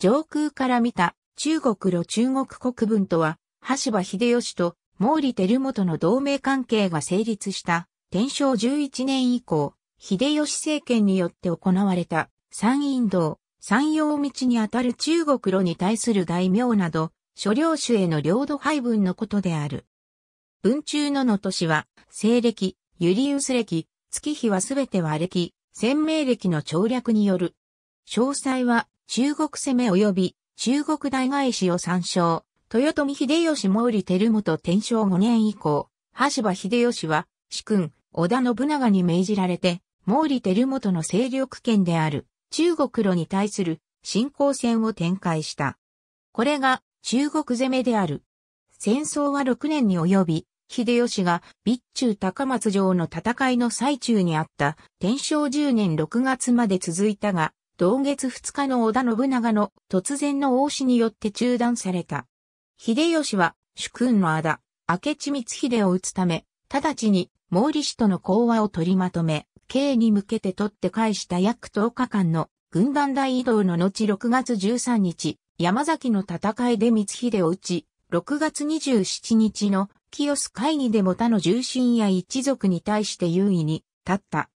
上空から見た中国路中国国分とは、橋場秀吉と毛利輝元の同盟関係が成立した天正11年以降、秀吉政権によって行われた山陰道、山陽道にあたる中国路に対する大名など、諸領主への領土配分のことである。文中のの年は、西暦、ユリウス暦、月日はすべては暦、鮮明暦の調略による。詳細は中国攻め及び中国大返しを参照。豊臣秀吉毛利輝元天正5年以降、橋場秀吉は、主君、織田信長に命じられて、毛利輝元の勢力圏である中国路に対する進行戦を展開した。これが中国攻めである。戦争は6年に及び、秀吉が備中高松城の戦いの最中にあった天正10年6月まで続いたが、同月2日の織田信長の突然の王子によって中断された。秀吉は主君の仇、明智光秀を討つため、直ちに毛利氏との講和を取りまとめ、刑に向けて取って返した約10日間の軍団大移動の後6月13日、山崎の戦いで光秀を討ち、6月27日の清須会議でも他の重臣や一族に対して優位に立った。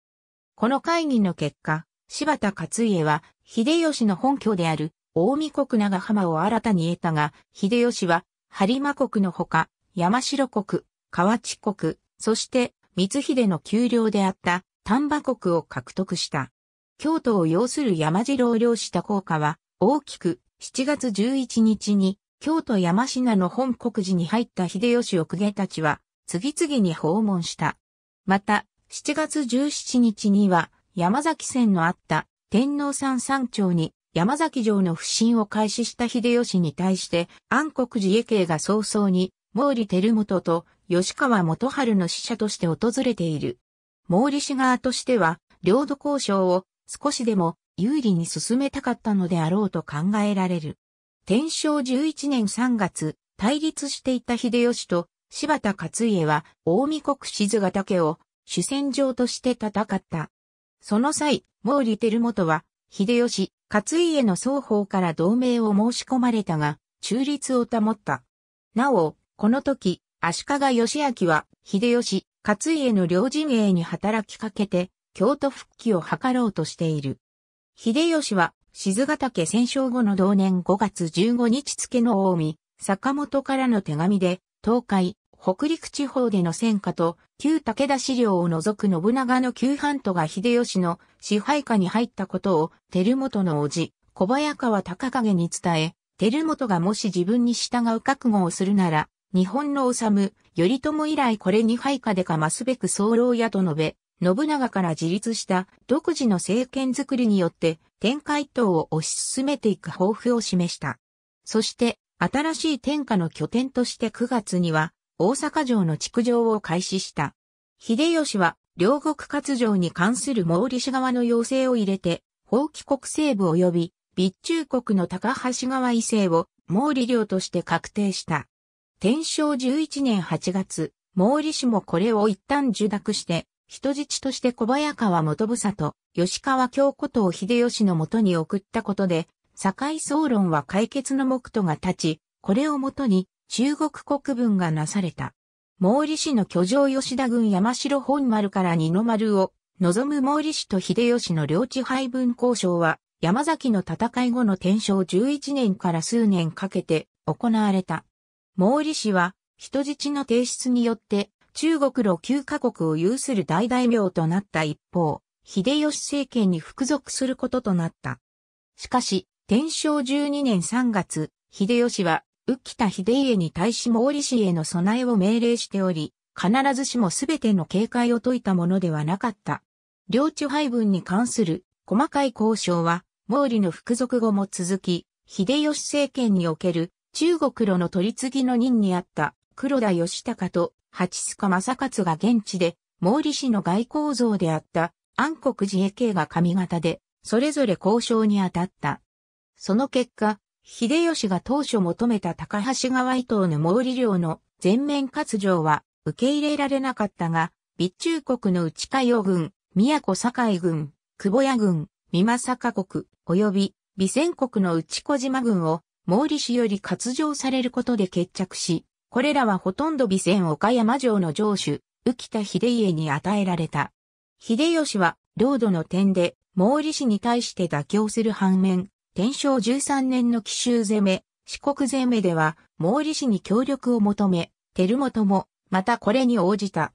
この会議の結果、柴田勝家は、秀吉の本拠である、大見国長浜を新たに得たが、秀吉は、播磨国のほか、山城国、河内国、そして、光秀の丘陵であった、丹波国を獲得した。京都を要する山城を領した効果は、大きく、7月11日に、京都山品の本国寺に入った秀吉を公家たちは、次々に訪問した。また、7月17日には、山崎線のあった天皇山山頂に山崎城の不審を開始した秀吉に対して暗黒寺家系が早々に毛利輝元と吉川元春の使者として訪れている。毛利氏側としては領土交渉を少しでも有利に進めたかったのであろうと考えられる。天正11年3月、対立していた秀吉と柴田勝家は、大見国静ヶ岳を主戦場として戦った。その際、毛利輝元は、秀吉、勝家の双方から同盟を申し込まれたが、中立を保った。なお、この時、足利義明は、秀吉、勝家の両陣営に働きかけて、京都復帰を図ろうとしている。秀吉は、静ヶ岳戦勝後の同年5月15日付の近江、坂本からの手紙で、東海、北陸地方での戦火と、旧武田資料を除く信長の旧藩都が秀吉の支配下に入ったことを、照本の叔父、小早川高景に伝え、照本がもし自分に従う覚悟をするなら、日本の治む、頼朝以来これに配下でかますべく騒動やと述べ、信長から自立した独自の政権づくりによって天下一党を推し進めていく抱負を示した。そして、新しい天下の拠点として9月には、大阪城の築城を開始した。秀吉は、両国割城に関する毛利氏側の要請を入れて、法規国西部及び、備中国の高橋川伊勢を毛利領として確定した。天正11年8月、毛利氏もこれを一旦受諾して、人質として小早川元房と吉川京子とを秀吉のもとに送ったことで、堺総論は解決の目途が立ち、これをもとに中国国分がなされた。毛利氏の居城吉田軍山城本丸から二の丸を望む毛利氏と秀吉の領地配分交渉は山崎の戦い後の天正11年から数年かけて行われた。毛利氏は人質の提出によって中国路9カ国を有する大大名となった一方、秀吉政権に服属することとなった。しかし、天正12年3月、秀吉は浮田秀家に対し毛利氏への備えを命令しており、必ずしもすべての警戒を解いたものではなかった。領地配分に関する細かい交渉は、毛利の服属後も続き、秀吉政権における中国路の取り次ぎの任にあった黒田義隆と八須賀正勝が現地で、毛利氏の外交像であった安国寺衛慶が上方で、それぞれ交渉に当たった。その結果、秀吉が当初求めた高橋川伊東の毛利領の全面割譲は受け入れられなかったが、備中国の内海洋軍、宮古堺軍、久保屋軍、三政国、及び備前国の内小島軍を毛利氏より割譲されることで決着し、これらはほとんど備前岡山城の城主、浮田秀家に与えられた。秀吉は、領土の点で、毛利氏に対して妥協する反面、天正13年の奇襲攻め、四国攻めでは、毛利氏に協力を求め、照本も、またこれに応じた。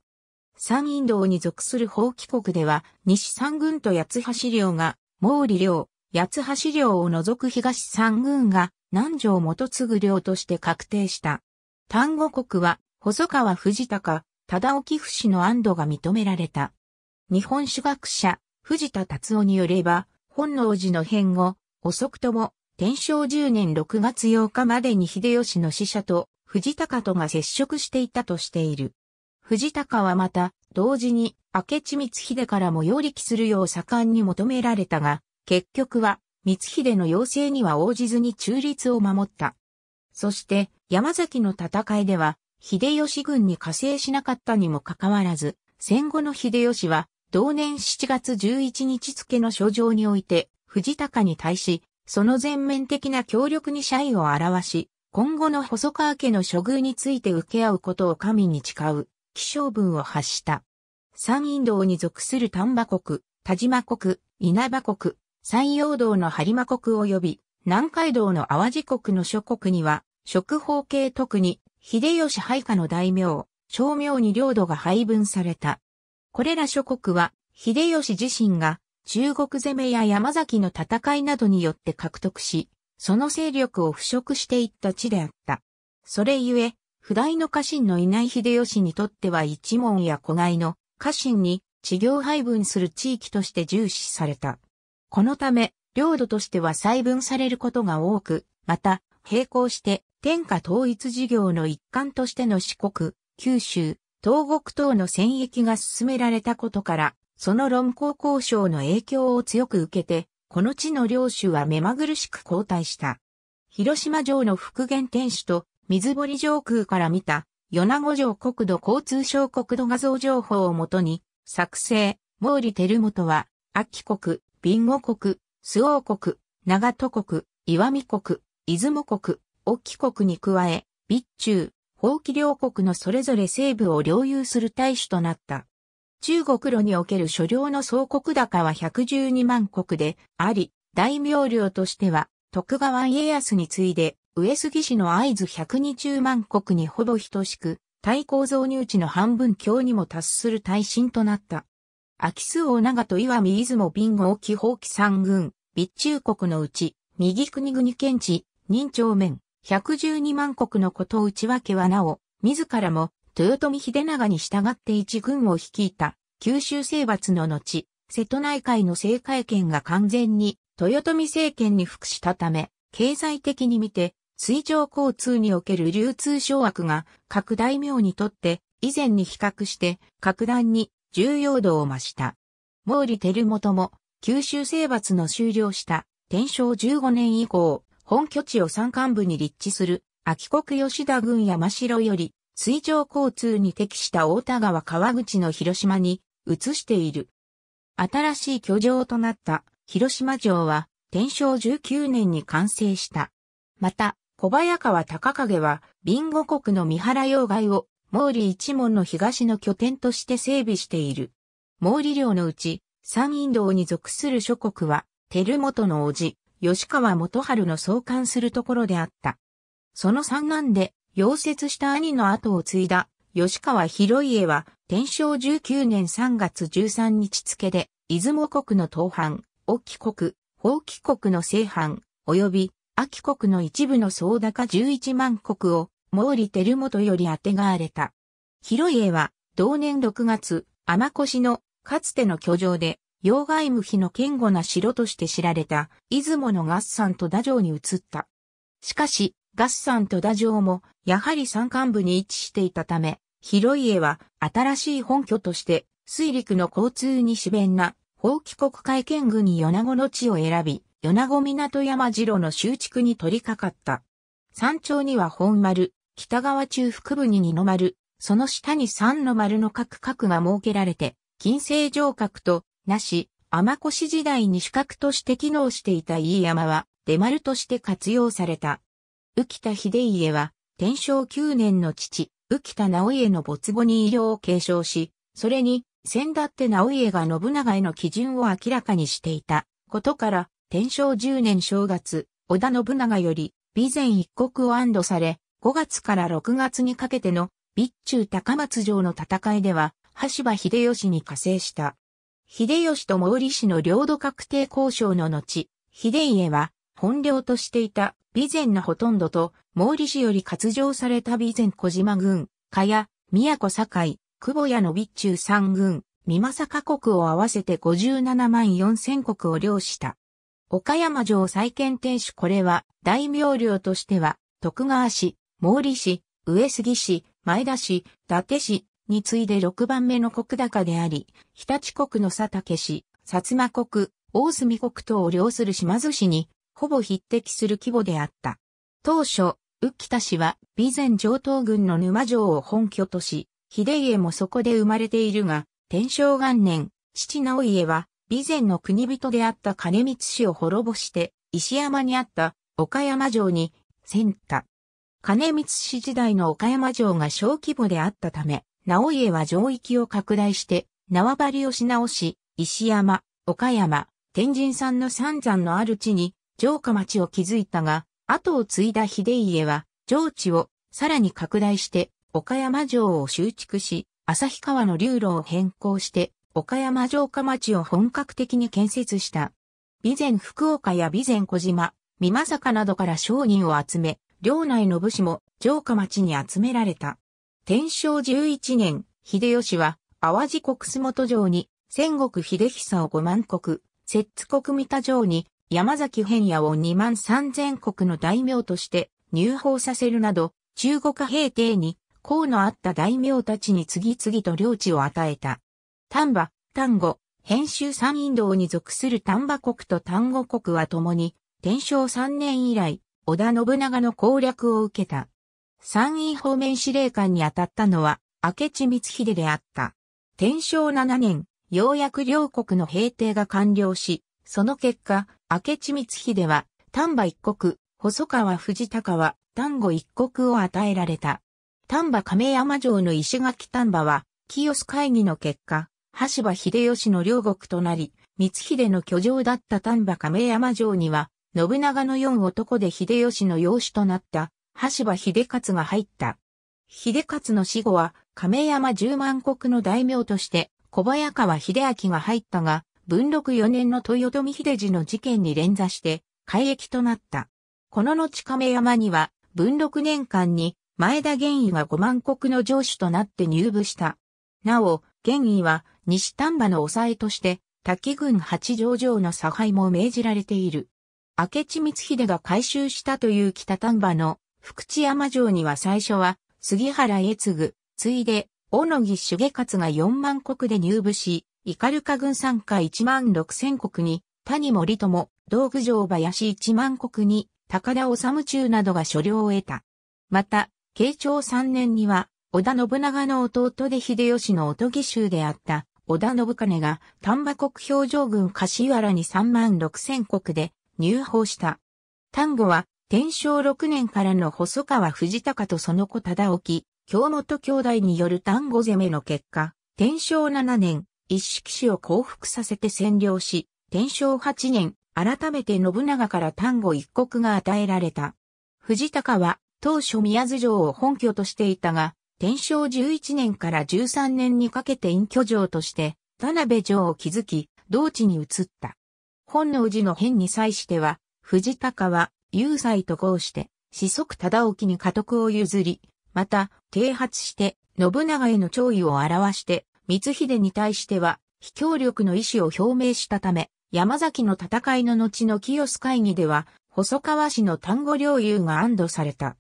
山陰道に属する法規国では、西三軍と八橋領が、毛利領、八橋領を除く東三軍が、南条元次領として確定した。丹後国は、細川藤高、忠沖不死の安堵が認められた。日本史学者、藤田達夫によれば、本能寺の変後、遅くとも、天正10年6月8日までに秀吉の使者と藤高とが接触していたとしている。藤高はまた、同時に明智光秀からも擁力するよう盛んに求められたが、結局は光秀の要請には応じずに中立を守った。そして、山崎の戦いでは、秀吉軍に加勢しなかったにもかかわらず、戦後の秀吉は、同年7月11日付の書状において、藤高に対し、その全面的な協力に謝意を表し、今後の細川家の処遇について受け合うことを神に誓う、気象文を発した。山陰道に属する丹波国、田島国、稲葉国、山陽道の播磨国及び、南海道の淡路国の諸国には、食方系特に、秀吉配下の大名、小名に領土が配分された。これら諸国は、秀吉自身が中国攻めや山崎の戦いなどによって獲得し、その勢力を腐食していった地であった。それゆえ、不代の家臣のいない秀吉にとっては一門や子外の家臣に地業配分する地域として重視された。このため、領土としては細分されることが多く、また、並行して天下統一事業の一環としての四国、九州、東国等の戦役が進められたことから、その論功交渉の影響を強く受けて、この地の領主は目まぐるしく交代した。広島城の復元天守と水堀上空から見た米子城国土交通省国土画像情報をもとに作成、毛利輝元は、秋国、備後国、周王国、長戸国、岩見国、出雲国、沖国に加え、備中、法規両国のそれぞれ西部を領有する大使となった。中国路における所領の総国高は112万国であり、大名領としては徳川家康に次いで上杉氏の合図120万国にほぼ等しく、対抗造入地の半分強にも達する大震となった。秋数大長と岩見出雲瓶合気放記三軍、備中国のうち、右国国県地、任長面、112万国のことを内訳はなお、自らも豊臣秀長に従って一軍を率いた九州征伐の後、瀬戸内海の政界権が完全に豊臣政権に服したため、経済的に見て水上交通における流通掌握が各大名にとって以前に比較して格段に重要度を増した。毛利輝元も九州征伐の終了した天正15年以降、本拠地を山間部に立地する秋国吉田郡山城より水上交通に適した大田川川口の広島に移している。新しい居城となった広島城は天正19年に完成した。また、小早川高影は、ビンゴ国の三原要害を、毛利一門の東の拠点として整備している。毛利領のうち、山陰道に属する諸国は、照本元の叔父、吉川元春の創刊するところであった。その三男で、溶接した兄の後を継いだ吉川広家は、天正19年3月13日付で、出雲国の東藩、沖国、宝岐国の西藩、及び、秋国の一部の総高11万国を、毛利輝元より当てがわれた。広家は、同年6月、天越の、かつての居城で、妖害無比の堅固な城として知られた、出雲の合算と打城に移った。しかし、ガス山ジョ城も、やはり山間部に位置していたため、広家は新しい本拠として、水陸の交通に主便な、法帰国会見軍に米子の地を選び、米子港山城の周築に取り掛かった。山頂には本丸、北側中腹部に二の丸、その下に三の丸の各角が設けられて、金星城郭と、なし、天越時代に主角として機能していた飯山は、出丸として活用された。浮田秀家は、天正9年の父、浮田直家の没後に異様を継承し、それに、先だって直家が信長への基準を明らかにしていたことから、天正10年正月、織田信長より、備前一国を安堵され、5月から6月にかけての、備中高松城の戦いでは、橋場秀吉に加勢した。秀吉と毛利氏の領土確定交渉の後、秀家は、本領としていた備前のほとんどと、毛利氏より割譲された備前小島軍、加谷、宮古堺、久保屋の備中三軍、三政国を合わせて57万4千国を領した。岡山城再建天守これは、大名領としては、徳川氏、毛利氏、上杉氏、前田氏、伊達氏に次いで6番目の国高であり、日立国の佐竹氏、薩摩国、大隅国等を領する島津氏にほぼ匹敵する規模であった。当初、浮田氏は備前上東軍の沼城を本拠とし、秀家もそこで生まれているが、天正元年、父直家は備前の国人であった金光氏を滅ぼして、石山にあった岡山城に遷太。金光氏時代の岡山城が小規模であったため、直家は城域を拡大して、縄張りをし直し、石山、岡山、天神山の三山のある地に、城下町を築いたが、後を継いだ秀家は、城地をさらに拡大して、岡山城を修築し、旭川の流路を変更して、岡山城下町を本格的に建設した。備前福岡や備前小島、美かなどから商人を集め、領内の武士も城下町に集められた。天正11年、秀吉は淡路国洲本城に、戦国秀久を五万国、摂津国三田城に、山崎変野を2万3000国の大名として入法させるなど、中国平定に功のあった大名たちに次々と領地を与えた。丹波、丹後、編集三院道に属する丹波国と丹後国は共に、天正3年以来、織田信長の攻略を受けた。三院方面司令官に当たったのは、明智光秀であった。天正7年、ようやく両国の平定が完了し、その結果、明智光秀は、丹波一国、細川藤高は、丹後一国を与えられた。丹波亀山城の石垣丹波は、清洲会議の結果、橋場秀吉の両国となり、光秀の居城だった丹波亀山城には、信長の四男で秀吉の養子となった、橋場秀勝が入った。秀勝の死後は、亀山十万石の大名として、小早川秀明が入ったが、文禄4年の豊臣秀治の事件に連座して、改易となった。この後亀山には、文禄年間に、前田玄威が五万石の城主となって入部した。なお、玄威は、西丹波の抑えとして、滝郡八条城の差配も命じられている。明智光秀が改修したという北丹波の福知山城には最初は杉原栄次、次いで小野木重勝が4万石で入部し、イカルカ軍参加1万6千国に、谷森友、道具城林1万国に、高田治中などが所領を得た。また、慶長3年には、織田信長の弟で秀吉のおとぎ衆であった、織田信金が丹波国表情軍柏原に3万6千国で入法した。丹後は、天正6年からの細川藤高とその子忠沖、京本兄弟による丹後攻めの結果、天正7年、一色市を降伏させて占領し、天正八年、改めて信長から丹後一国が与えられた。藤高は当初宮津城を本拠としていたが、天正十一年から十三年にかけて隠居城として、田辺城を築き、同地に移った。本能寺の変に際しては、藤高は、有罪と合して、四足忠興に家督を譲り、また、啓発して、信長への弔意を表して、光秀に対しては、非協力の意思を表明したため、山崎の戦いの後の清須会議では、細川氏の単語領有が安堵された。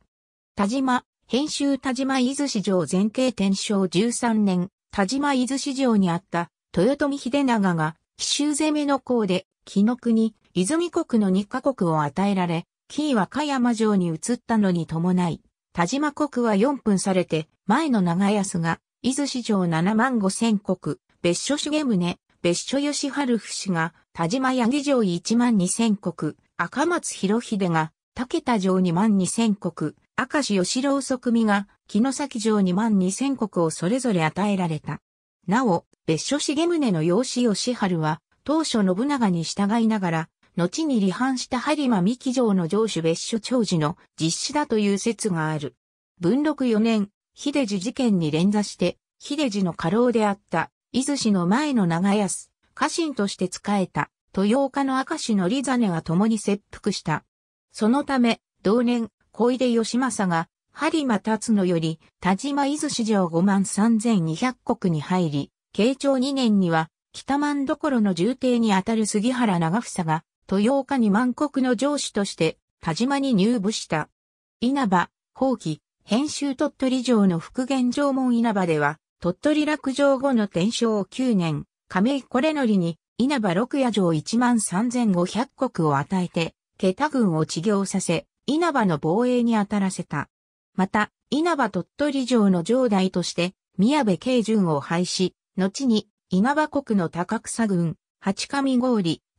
田島、編集田島伊豆市場前景天正13年、田島伊豆市場にあった豊臣秀長が奇襲攻めの功で、紀の国、泉国の2カ国を与えられ、紀伊和歌山城に移ったのに伴い、田島国は4分されて、前の長安が伊豆市場7万5千国、別所重宗、別所義春府氏が、田島八木城1万2千国、赤松広秀が、竹田城2万2千国、赤石義郎即美が、木の崎城2万2千国をそれぞれ与えられた。なお、別所重宗の養子義春は、当初信長に従いながら、後に離反した張間三木城の城主別所長寺の実施だという説がある。文禄4年、秀治事件に連座して、秀治の家老であった、伊豆氏の前の長安、家臣として仕えた、豊岡の明石のリザネが共に切腹した。そのため、同年、小出義政が、播磨達野より、田島伊豆市場5万3200国に入り、慶長2年には、北万所の重帝にあたる杉原長房が、豊岡に万国の城主として、田島に入部した。稲葉、後期。編集鳥取城の復元城門稲葉では、鳥取落城後の天正9年、亀井これのりに、稲葉六夜城13,500石を与えて、桁軍を治業させ、稲葉の防衛に当たらせた。また、稲葉鳥取城の城代として、宮部慶順を廃止、後に、稲葉国の高草軍、八上郡、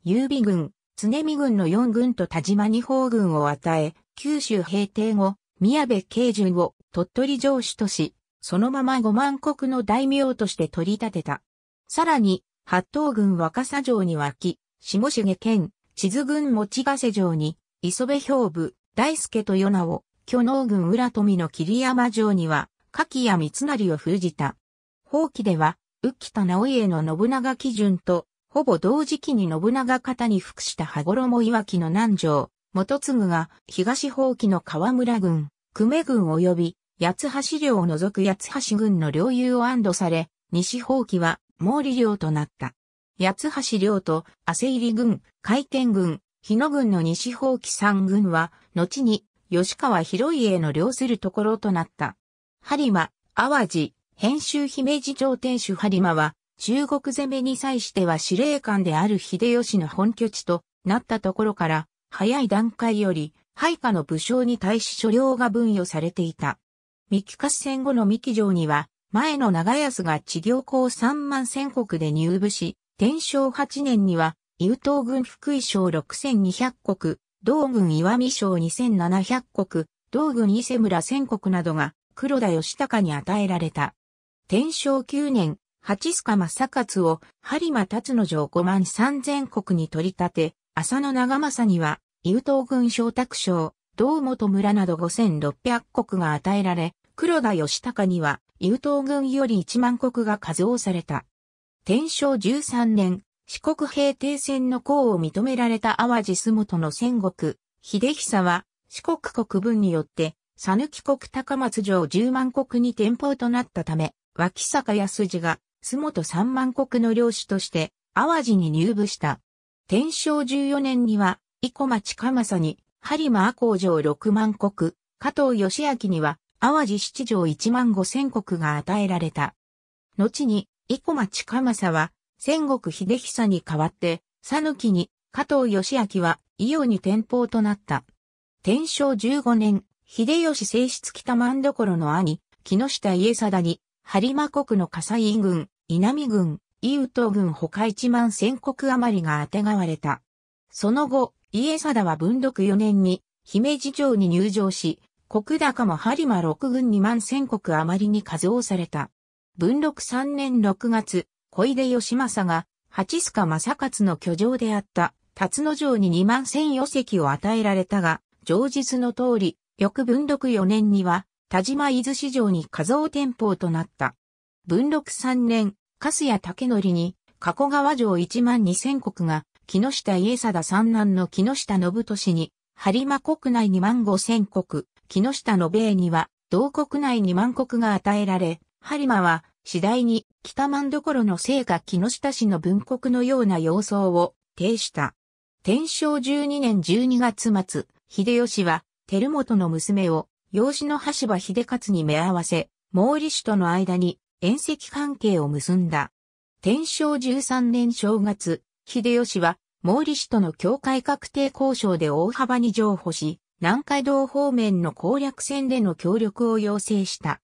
郵美軍、常見軍の四軍と田島二方軍を与え、九州平定後、宮部慶順を鳥取城主とし、そのまま五万国の大名として取り立てた。さらに、八東軍若狭城にき、下重県、地図軍持ヶ瀬城に、磯部兵部、大輔と与那を、巨能軍浦富の桐山城には、柿谷三成を封じた。法棄では、浮田直家の信長基準と、ほぼ同時期に信長方に服した羽衣岩木の南城、元次が東方記の河村軍、久米軍及び八橋領を除く八橋軍の領有を安堵され、西方記は毛利領となった。八橋領と汗入軍、海天軍、日野軍の西方記三軍は、後に吉川広家の領するところとなった。播磨、淡路、編集姫路城天守播磨は、中国攻めに際しては司令官である秀吉の本拠地となったところから、早い段階より、配下の武将に対し所領が分与されていた。三木合戦後の三木城には、前の長安が治療校三万千国で入部し、天正八年には、伊右東軍福井省六千二百国、道軍岩見省二千七百国、道軍伊勢村千国などが、黒田義高に与えられた。天正九年、八須賀正勝を、播磨立野城五万三千国に取り立て、浅野長政には、伊宇東軍小卓省、道元村など5600国が与えられ、黒田義高には、伊宇東軍より1万国が加増された。天正13年、四国平定戦の功を認められた淡路洲本の戦国、秀久は、四国国分によって、佐抜国高松城10万国に転封となったため、脇坂安次が、洲本3万国の領主として、淡路に入部した。天正14年には、生駒町まさに、播磨工場6万国、加藤義明には、淡路七条1万5千国が与えられた。後に、生駒町まさは、戦国秀久に代わって、佐抜きに、加藤義明は、伊予に転校となった。天正15年、秀吉正室北万所の兄、木下家貞に、播磨国の笠井軍、稲見軍、伊宇東軍他1万千国余りが当てがわれた。その後、家貞は文禄4年に姫路城に入城し、国高も播磨六軍2万千国余りに数をされた。文禄3年6月、小出義政が、八須賀正勝の居城であった、辰野城に2万千余席を与えられたが、上述の通り、翌文禄4年には、田島伊豆市場に仮造店舗となった。文禄3年、粕谷武則に、加古川城1万2000石が木下家貞三男の木下信俊に、播磨国内2万5千国、木下信英には、同国内2万国が与えられ、播磨は、次第に、北万所の聖火木下氏の文国のような様相を、呈した。天正12年12月末、秀吉は、照本の娘を、養子の橋場秀勝に目合わせ、毛利氏との間に、縁石関係を結んだ。天正13年正月、秀吉は、毛利氏との境界確定交渉で大幅に譲歩し、南海道方面の攻略戦での協力を要請した。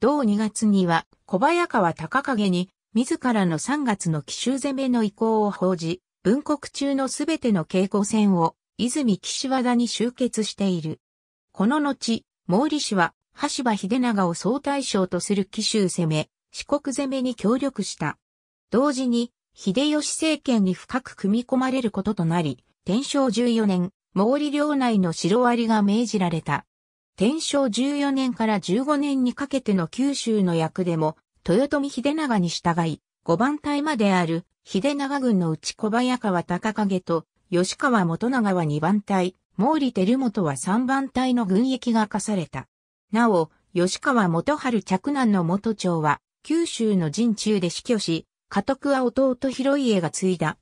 同2月には、小早川高影に、自らの3月の奇襲攻めの意向を報じ、文国中のすべての稽古戦を、泉岸和田に集結している。この後、毛利氏は、橋場秀長を総大将とする奇襲攻め、四国攻めに協力した。同時に、秀吉政権に深く組み込まれることとなり、天正14年、毛利領内の白割が命じられた。天正14年から15年にかけての九州の役でも、豊臣秀長に従い、五番隊まである秀長軍のうち小早川高影と吉川元長は二番隊、毛利輝元は三番隊の軍役が課された。なお、吉川元春嫡男の元長は、九州の陣中で死去し、家督は弟広家が継いだ。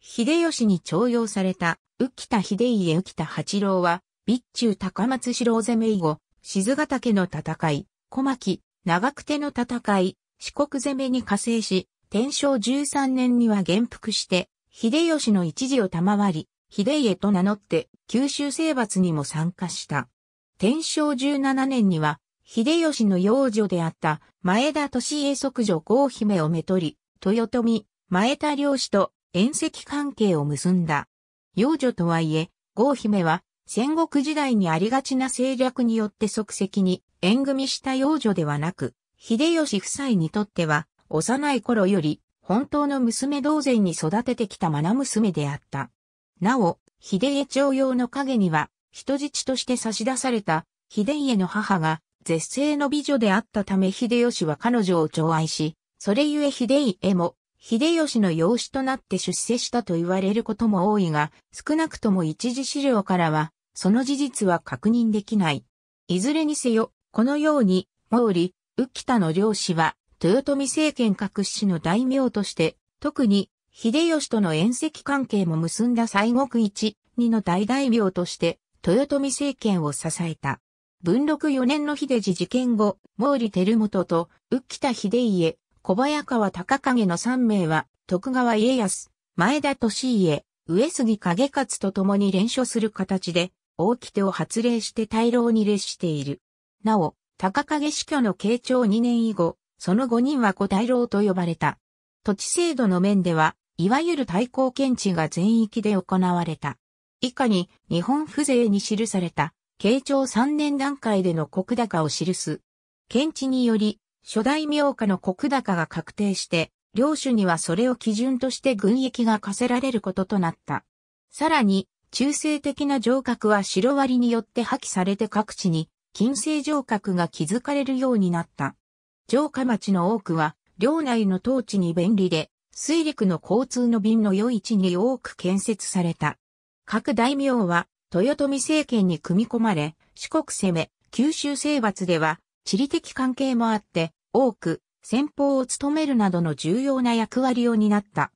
秀吉に徴用された、浮田秀家浮田八郎は、備中高松城攻め以後、静ヶ岳の戦い、小牧、長久手の戦い、四国攻めに加勢し、天正13年には元服して、秀吉の一時を賜り、秀家と名乗って、九州征伐にも参加した。天正17年には、秀吉の幼女であった前田利家即女郷姫をめとり、豊臣、前田漁師と遠石関係を結んだ。幼女とはいえ、郷姫は戦国時代にありがちな政略によって即席に縁組した幼女ではなく、秀吉夫妻にとっては幼い頃より本当の娘同然に育ててきた愛娘であった。なお、秀家徴用の陰には人質として差し出された秀家の母が絶世の美女であったため秀吉は彼女を寵愛し、それゆえ秀家も、秀吉の養子となって出世したと言われることも多いが、少なくとも一次資料からは、その事実は確認できない。いずれにせよ、このように、毛利、浮田の領氏は、豊臣政権各市の大名として、特に、秀吉との縁石関係も結んだ西国一、二の大大名として、豊臣政権を支えた。文禄4年の秀治事件後、毛利輝元と、浮田秀家、小早川高景の3名は、徳川家康、前田利家、上杉景勝と共に連署する形で、大木手を発令して大老に列している。なお、高景死去の慶長2年以後、その5人は古大老と呼ばれた。土地制度の面では、いわゆる対抗検知が全域で行われた。以下に、日本風情に記された、慶長3年段階での国高を記す。検知により、初代名家の国高が確定して、領主にはそれを基準として軍役が課せられることとなった。さらに、中性的な城郭は白割によって破棄されて各地に、近世城郭が築かれるようになった。城下町の多くは、領内の統治に便利で、水陸の交通の便の良い地に多く建設された。各大名は、豊臣政権に組み込まれ、四国攻め、九州征伐では、地理的関係もあって、多く、先方を務めるなどの重要な役割を担った。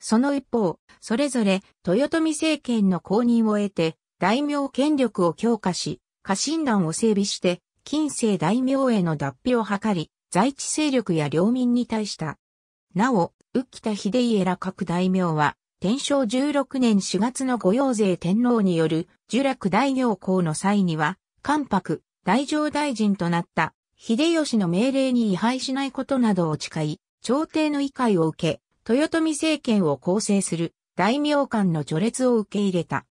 その一方、それぞれ豊臣政権の公認を得て、大名権力を強化し、家臣団を整備して、近世大名への脱皮を図り、在地勢力や領民に対した。なお、浮田秀家ら各大名は、天正16年4月の御用税天皇による、呪落大行行の際には、関白、太政大臣となった、秀吉の命令に違反しないことなどを誓い、朝廷の委解を受け、豊臣政権を構成する大名間の序列を受け入れた。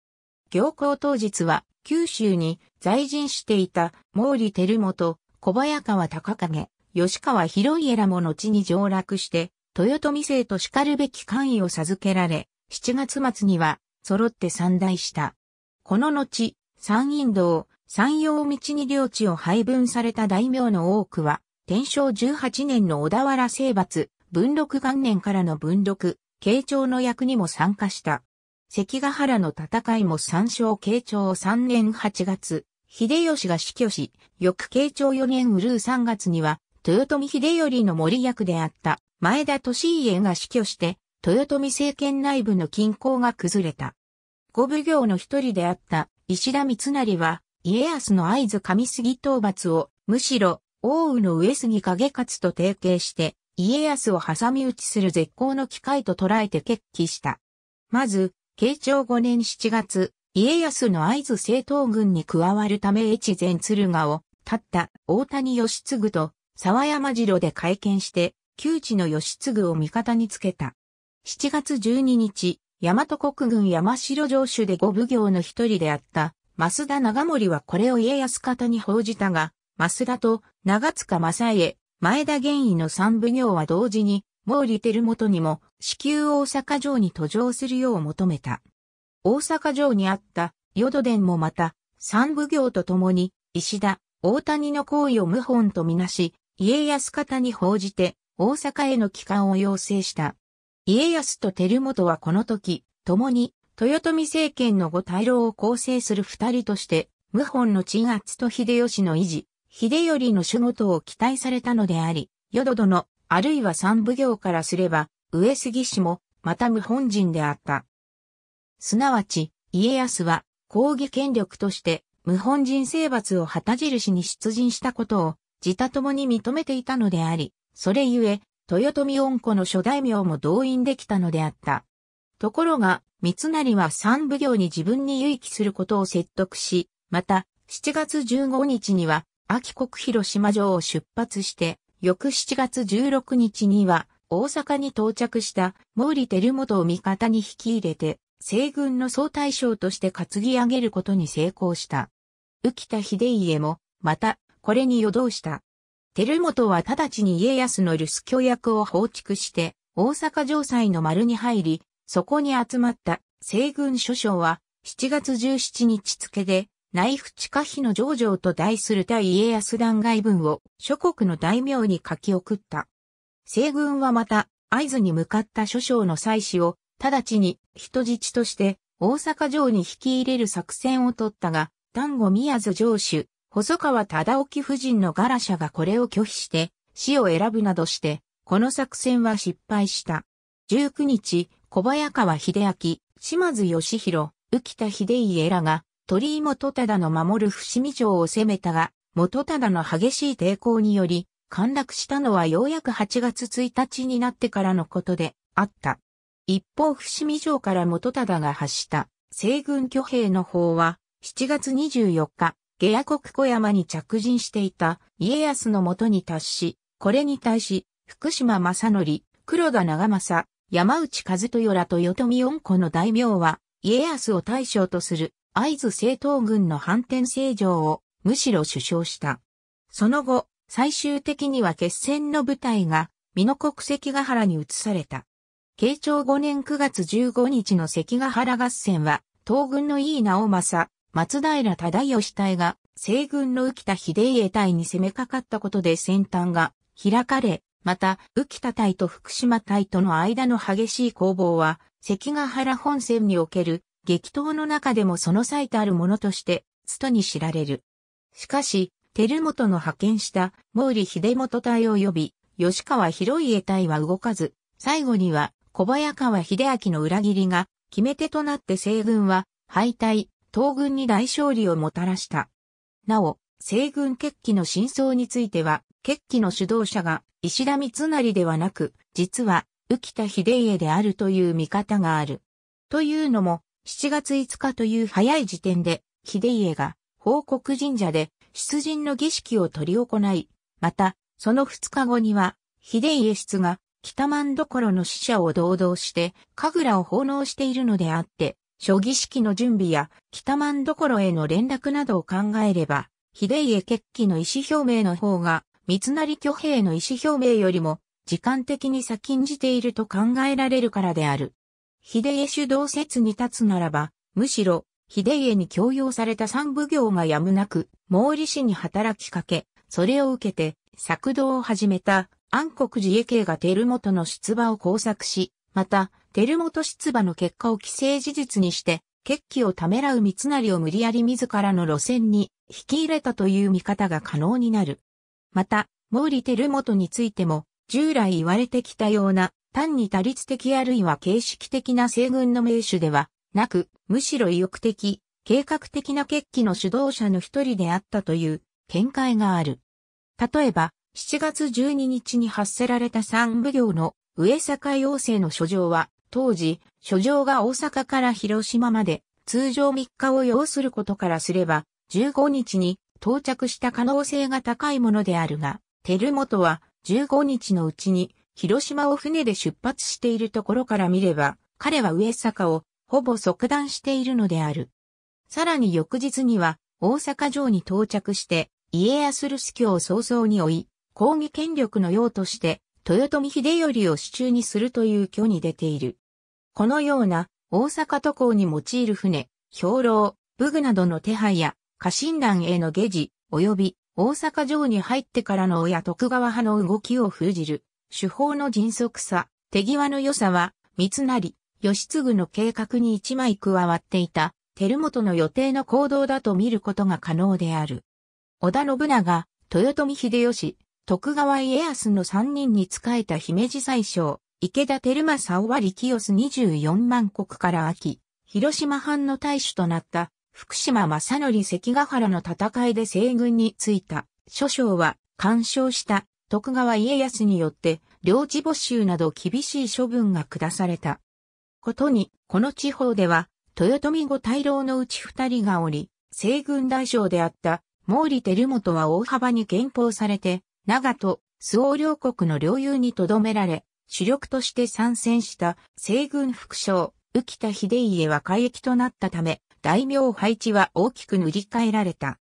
行幸当日は、九州に在陣していた毛利輝元、小早川隆景、吉川広家らも後に上洛して、豊臣政と叱るべき官位を授けられ、7月末には、揃って三大した。この後、山陰道、山陽道に領地を配分された大名の多くは、天正18年の小田原征伐、文禄元年からの文禄、慶長の役にも参加した。関ヶ原の戦いも参照慶長3年8月、秀吉が死去し、翌慶長4年うるう3月には、豊臣秀頼の森役であった前田利家が死去して、豊臣政権内部の均衡が崩れた。五奉行の一人であった石田三成は、家康の合図上杉討伐を、むしろ、王羽の上杉影勝と提携して、家康を挟み撃ちする絶好の機会と捉えて決起した。まず、慶長5年7月、家康の合図政党軍に加わるため越前鶴ヶを、立った大谷義継と沢山次郎で会見して、旧知の義継を味方につけた。7月12日、大和国軍山城城主で五奉行の一人であった、増田長森はこれを家康方に報じたが、増田と長塚正家、前田玄伊の三奉行は同時に、毛利輝元にも、至急大阪城に途上するよう求めた。大阪城にあった、淀殿もまた、三奉行と共に、石田、大谷の行為を謀反とみなし、家康方に報じて、大阪への帰還を要請した。家康と輝元はこの時、共に豊臣政権の五大老を構成する二人として、謀反の鎮圧と秀吉の維持、秀頼の守護を期待されたのであり、淀殿、あるいは三奉行からすれば、上杉氏も、また謀反人であった。すなわち、家康は、抗議権力として、謀反人征伐を旗印に出陣したことを、自他共に認めていたのであり、それゆえ、豊臣恩子の諸大名も動員できたのであった。ところが、三成は三奉行に自分に誘起することを説得し、また、7月15日には、秋国広島城を出発して、翌7月16日には、大阪に到着した毛利輝元を味方に引き入れて、西軍の総大将として担ぎ上げることに成功した。浮田秀家も、また、これに夜通した。輝元は直ちに家康の留守居役を放逐して、大阪城塞の丸に入り、そこに集まった西軍諸将は7月17日付で内府地下費の上場と題する対家康弾劾文を諸国の大名に書き送った。西軍はまた合図に向かった諸将の祭祀を直ちに人質として大阪城に引き入れる作戦を取ったが、丹後宮津城主、細川忠興夫人のガラシャがこれを拒否して、死を選ぶなどして、この作戦は失敗した。19日、小早川秀明、島津義弘、浮田秀家らが、鳥居元忠の守る伏見城を攻めたが、元忠の激しい抵抗により、陥落したのはようやく8月1日になってからのことであった。一方伏見城から元忠が発した西軍挙兵の方は7月24日、下野国小山に着陣していた家康の元に達し、これに対し福島正則、黒田長政、山内和豊らと豊臣恩子の大名は、家康を大将とする会津政党軍の反転政情をむしろ首相した。その後、最終的には決戦の舞台が、美濃国関ヶ原に移された。慶長5年9月15日の関ヶ原合戦は、東軍の井伊直政、松平忠義隊が、西軍の浮田秀家隊に攻めかかったことで戦端が開かれ、また、宇喜多隊と福島隊との間の激しい攻防は、関ヶ原本線における激闘の中でもその最たるものとして、ストに知られる。しかし、照本の派遣した毛利秀元隊及び、吉川広家隊は動かず、最後には小早川秀明の裏切りが決め手となって西軍は敗退、東軍に大勝利をもたらした。なお、西軍決起の真相については、決起の主導者が石田三成ではなく、実は、浮田秀家であるという見方がある。というのも、7月5日という早い時点で、秀家が、報告神社で、出陣の儀式を取り行い、また、その2日後には、秀家室が、北万所の使者を堂々して、神楽を奉納しているのであって、諸儀式の準備や、北万所への連絡などを考えれば、秀家決起の意思表明の方が、三成挙兵の意思表明よりも、時間的に先んじていると考えられるからである。秀家主導説に立つならば、むしろ、秀家に強要された三奉行がやむなく、毛利氏に働きかけ、それを受けて、作動を始めた暗黒寺家系が照本の出馬を工作し、また、照本出馬の結果を既成事実にして、決起をためらう三成を無理やり自らの路線に引き入れたという見方が可能になる。また、毛利輝元についても、従来言われてきたような、単に多律的あるいは形式的な西軍の名手では、なく、むしろ意欲的、計画的な決起の主導者の一人であったという見解がある。例えば、7月12日に発せられた三部行の上坂要請の書状は、当時、書状が大阪から広島まで通常3日を要することからすれば、15日に到着した可能性が高いものであるが、テルモトは15日のうちに広島を船で出発しているところから見れば、彼は上坂をほぼ即断しているのである。さらに翌日には大阪城に到着して家康留守居を早々に追い、抗議権力の用として豊臣秀頼を手中にするという挙に出ている。このような大阪渡航に用いる船、兵糧、武具などの手配や家臣団への下事、及び大阪城に入ってからの親徳川派の動きを封じる、手法の迅速さ、手際の良さは、三成、義継の計画に一枚加わっていた、照本の予定の行動だと見ることが可能である。織田信長、豊臣秀吉、徳川家康の三人に仕えた姫路宰相、池田照正を割清24万国から秋、広島藩の大主となった福島正則関ヶ原の戦いで西軍に着いた、諸将は、干渉した徳川家康によって、領地没収など厳しい処分が下された。ことに、この地方では、豊臣五大老のうち二人がおり、西軍大将であった毛利輝元は大幅に減俸されて、長と周王両国の領有に留められ、主力として参戦した西軍副将、浮田秀家は海域となったため、大名配置は大きく塗り替えられた。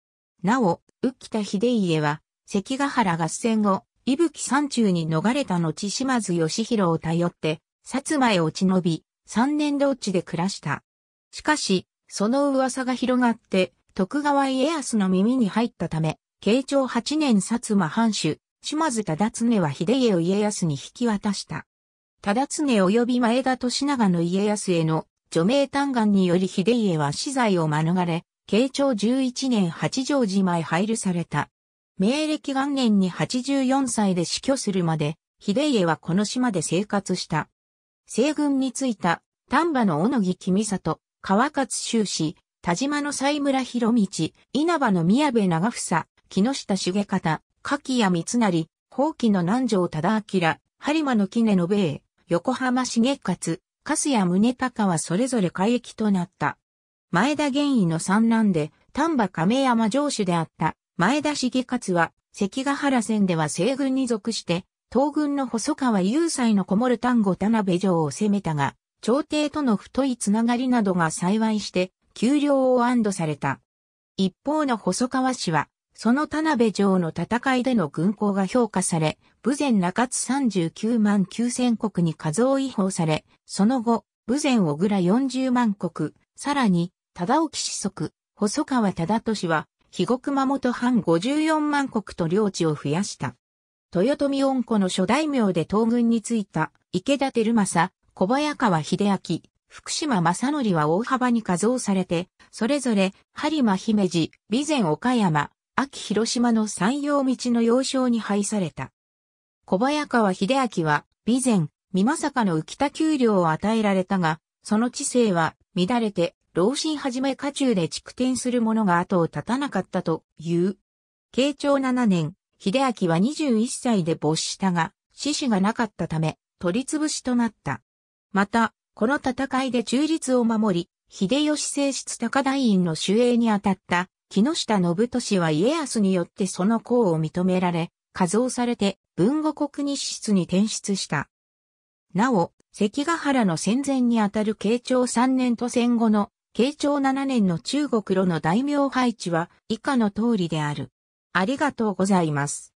なお、浮田秀家は、関ヶ原合戦後、伊吹山中に逃れた後島津義弘を頼って、薩摩へ落ち延び、三年同地で暮らした。しかし、その噂が広がって、徳川家康の耳に入ったため、慶長8年薩摩藩主、島津忠常は秀家を家康に引き渡した。忠常及び前田利長の家康への除名嘆願により秀家は死罪を免れ、慶長11年八丈島へ配慮された。明暦元年に84歳で死去するまで、秀家はこの島で生活した。西軍についた丹波の小野木君里、川勝修士、田島の西村博道、稲葉の宮部長房、木下茂方、柿谷三成、宝器の南條忠明、播磨の杵の米、横浜重勝、粕谷宗隆はそれぞれ海域となった。前田玄義の三男で、丹波亀山城主であった前田重勝は、関ヶ原戦では西軍に属して、東軍の細川雄斎のこもる丹後田辺城を攻めたが、朝廷との太いつながりなどが幸いして、給料を安堵された。一方の細川氏は、その田辺城の戦いでの軍功が評価され、武前中津39万9000国に数を違法され、その後、武前小倉40万国、さらに、忠興子息、細川忠俊は、肥国熊本藩54万国と領地を増やした。豊臣恩子の諸大名で東軍についた池田照政、小早川秀明、福島正則は大幅に加増されて、それぞれ、播磨姫路、備前岡山、秋広島の山陽道の要衝に配された。小早川秀明は、備前、美政の浮田給料を与えられたが、その知性は、乱れて、老身はじめ家中で蓄天する者が後を絶たなかったという。慶長7年、秀明は21歳で没したが、死守がなかったため、取り潰しとなった。また、この戦いで中立を守り、秀吉正室高大院の守衛に当たった木下信俊は家康によってその功を認められ、加増されて文後国日室に転出した。なお、関ヶ原の戦前にあたる慶長3年と戦後の慶長7年の中国路の大名配置は以下の通りである。ありがとうございます。